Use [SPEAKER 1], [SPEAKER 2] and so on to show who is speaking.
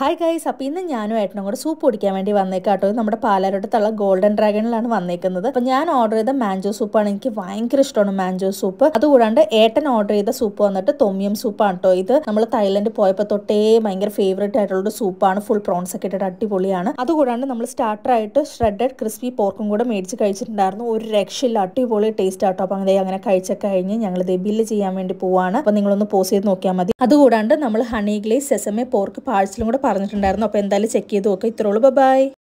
[SPEAKER 1] hi guys അപ്പോൾ ഇന്ന് ഞാനും ഏട്ടനും കൂടെ സൂപ്പ് കുടിക്കാൻ വേണ്ടി വന്നേക്കാട്ടോ നമ്മുടെ പാലാരോട്ടത്തുള്ള ഗോൾഡൻ ഡ്രാഗണിലാണ് വന്നേക്കുന്നത് അപ്പോൾ ഞാൻ ഓർഡർ ചെയ്ത മാഞ്ചോ സൂപ്പാണ് എനിക്ക് ഭയങ്കര ഇഷ്ടമാണ് മാഞ്ചോ സൂപ്പ് അതുകൂടാണ്ട് ഏട്ടൻ ഓർഡർ ചെയ്ത സൂപ്പ് വന്നിട്ട് തൊമ്മിയം സൂപ്പാണ് കേട്ടോ ഇത് നമ്മൾ തായ്ലൻഡ് പോയപ്പോൾ തൊട്ടേ ഭയങ്കര ഫേവറേറ്റ് ആയിട്ടുള്ള സൂപ്പാണ് ഫുൾ പ്രോൺസ് ഒക്കെ ഇട്ടിട്ട് അടിപൊളിയാണ് അതുകൂടാണ്ട് നമ്മൾ സ്റ്റാർട്ടറായിട്ട് ഷ്രെഡഡ് ക്രിസ്പി പോർക്കും കൂടെ മേടിച്ച് കഴിച്ചിട്ടുണ്ടായിരുന്നു ഒരു രക്ഷയില്ല അടിപൊളി ടേസ്റ്റ് ആട്ടോ അപ്പോൾ അങ്ങനെ അങ്ങനെ കഴിച്ച കഴിഞ്ഞ് ഞങ്ങൾ ബില്ല് ചെയ്യാൻ വേണ്ടി പോവാണ് അപ്പോൾ നിങ്ങളൊന്ന് പോസ് ചെയ്ത് നോക്കിയാൽ മതി അതുകൂടാണ്ട് നമ്മൾ ഹണി ഗ്ലേസ് സെസമെ പോർക്ക് പാഴ്സലും കൂടെ പറഞ്ഞിട്ടുണ്ടായിരുന്നു അപ്പോൾ എന്തായാലും ചെക്ക് ചെയ്ത് നോക്കാം ഇത്രയുള്ളൂ ബൈ